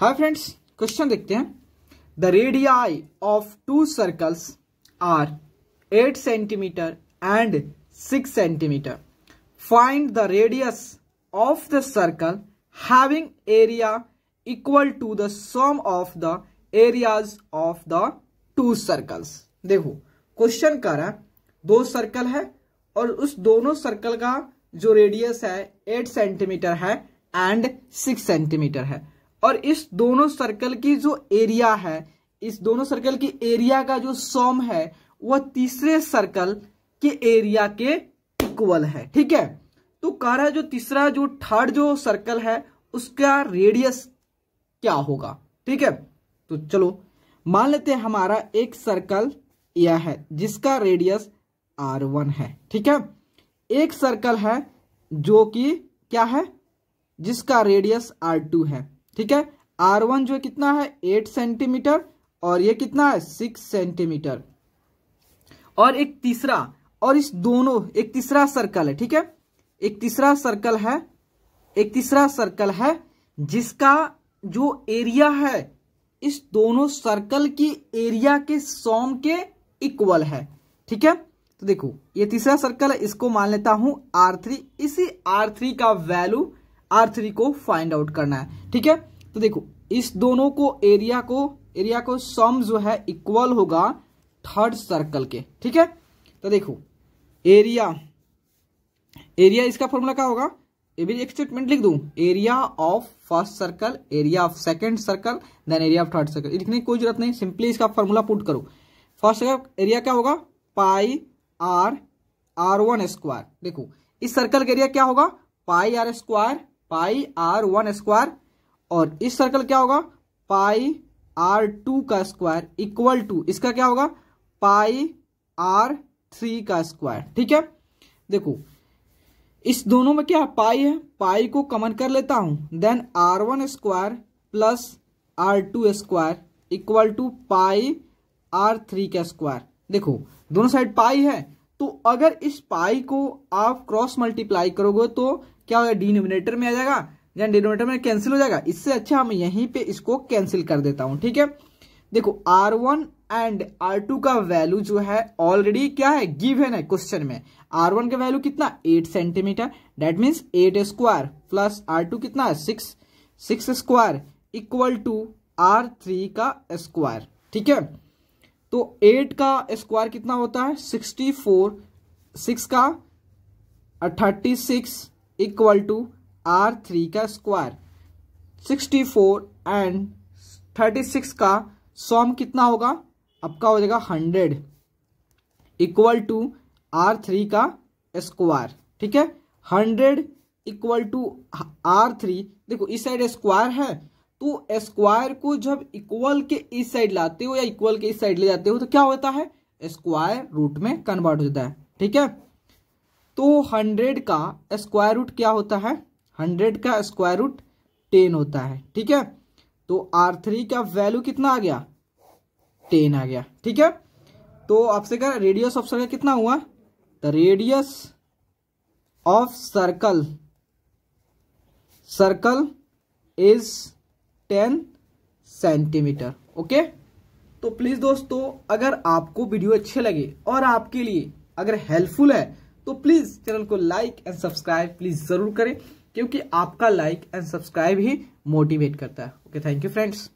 hi friends question देखते हैं the radii of two circles are eight centimetre and six centimetre find the radius of the circle having area equal to the sum of the areas of the two circles देखो question कर रहा है दो circle है और उस दोनों circle का जो रेडियस है एट सेंटीमीटर है एंड सिक्स सेंटीमीटर है और इस दोनों सर्कल की जो एरिया है इस दोनों सर्कल की एरिया का जो सम है वह तीसरे सर्कल के एरिया के इक्वल है ठीक है तो कह रहा है जो तीसरा जो थर्ड जो सर्कल है उसका रेडियस क्या होगा ठीक है तो चलो मान लेते हैं हमारा एक सर्कल यह है जिसका रेडियस आर वन है ठीक है एक सर्कल है जो कि क्या है जिसका रेडियस आर टू है ठीक है आर वन जो कितना है एट सेंटीमीटर और ये कितना है सिक्स सेंटीमीटर और एक तीसरा और इस दोनों एक तीसरा सर्कल है ठीक है एक तीसरा सर्कल है एक तीसरा सर्कल है जिसका जो एरिया है इस दोनों सर्कल की एरिया के सॉम के इक्वल है ठीक है तो देखो ये तीसरा सर्कल है इसको मान लेता हूं आर थ्री इसी आर थ्री का वैल्यू आर थ्री को फाइंड आउट करना है ठीक है तो देखो इस दोनों को एरिया को एरिया को सम जो है इक्वल होगा थर्ड सर्कल के ठीक है तो देखो एरिया एरिया इसका फॉर्मूला क्या होगा भी एक स्टेटमेंट लिख दू area of first circle area of second circle then area of third circle लिखने की कोई जरूरत नहीं सिंपली इसका फॉर्मूला पुट करो फर्स्ट सर्कल एरिया क्या होगा pi R R one square देखो इस सर्कल का एरिया क्या होगा pi R square pi R one square और इस सर्कल क्या होगा पाई आर टू का स्क्वायर इक्वल टू इसका क्या होगा पाई आर थ्री का स्क्वायर ठीक है देखो इस दोनों में क्या है पाई है पाई को कमन कर लेता हूं then R one square plus R two square equal to pi R three का स्क्वायर देखो दोनों साइड पाई है तो अगर इस पाई को आप क्रॉस मल्टीप्लाई करोगे तो क्या होगा डिनोमिनेटर में आ जाएगा या डिनोमिनेटर में कैंसिल हो जाएगा इससे अच्छा हम यहीं पे इसको कैंसिल कर देता हूं ठीक है देखो R one and R two का वैल्यू जो है ऑलरेडी क्या है गिवन है क्वेश्चन में आर वन का वैल्यू कितना eight centimetre that means eight square plus R two कितना six six square equal to R three का स्क्वायर ठीक है तो एट का स्क्वायर कितना होता है सिक्सटी फोर सिक्स का thirty six equal to R three का square sixty four and thirty six का सॉम कितना होगा आपका हो जाएगा hundred equal to R three का स्क्वायर ठीक है hundred equal to R three देखो इस साइड स्क्वायर है तो स्क्वायर को जब इक्वल के इस साइड लाते हो या इक्वल के इस साइड ले जाते हो तो क्या होता है स्क्वायर रूट में कन्वर्ट हो जाता है ठीक है तो हंड्रेड का स्क्वायर रूट क्या होता है हंड्रेड का स्क्वायर रूट टेन होता है ठीक है तो आर थ्री का वैल्यू कितना आ गया टेन आ गया ठीक है तो आपसे क्या रेडियस ऑफ सर्कल कितना हुआ the radius of circle circle is ten centimetre okay तो प्लीज दोस्तों अगर आपको वीडियो अच्छे लगे और आपके लिए अगर हेल्पफुल है तो प्लीज चैनल को लाइक एंड सब्सक्राइब प्लीज जरूर करें क्योंकि आपका लाइक एंड सब्सक्राइब ही मोटिवेट करता है ओके थैंक यू फ्रेंड्स